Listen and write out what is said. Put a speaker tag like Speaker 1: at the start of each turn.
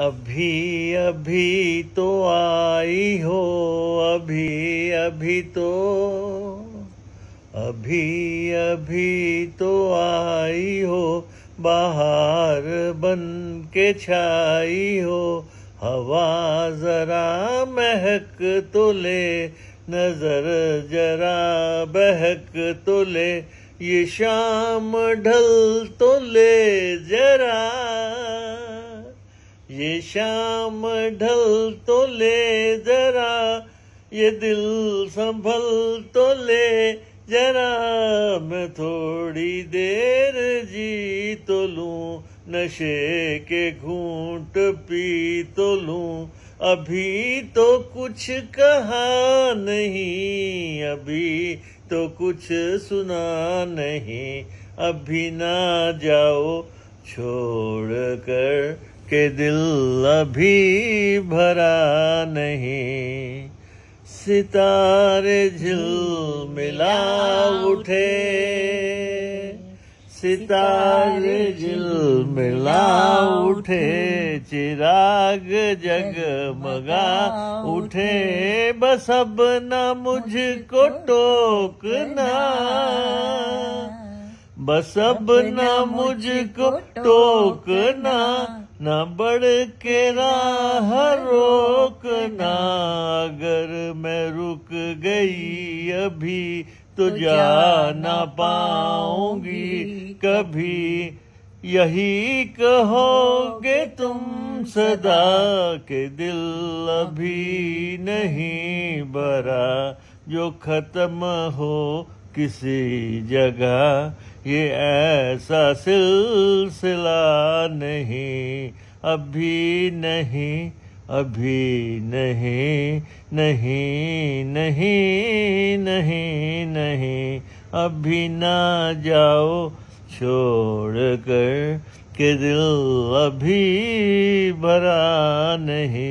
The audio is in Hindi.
Speaker 1: अभी अभी तो आई हो अभी अभी तो अभी अभी तो आई हो बाहर बन के छाई हो हवा जरा महक तो ले नजर जरा बहक तो ले ये शाम ढल तो ले जरा ये शाम ढल तो ले जरा ये दिल संभल तो ले जरा मैं थोड़ी देर जी तो लूं नशे के घूंट पी तो लूं अभी तो कुछ कहा नहीं अभी तो कुछ सुना नहीं अभी ना जाओ छोड़ कर के दिल अभी भरा नहीं सितारे झिल मिला उठे सितारे झिल मिला उठे चिराग जग मगा उठे बस अब न मुझको टोकना बस अब न मुझको टोकना न बढ़ के राह रोकना अगर मैं रुक गई अभी तो, तो जा न पाऊंगी कभी यही कहोगे तुम सदा के दिल अभी नहीं भरा जो खत्म हो किसी जगह ये ऐसा सिलसिला नहीं अभी नहीं अभी नहीं नहीं नहीं नहीं नहीं अभी ना जाओ छोड़ कर के दिल अभी भरा नहीं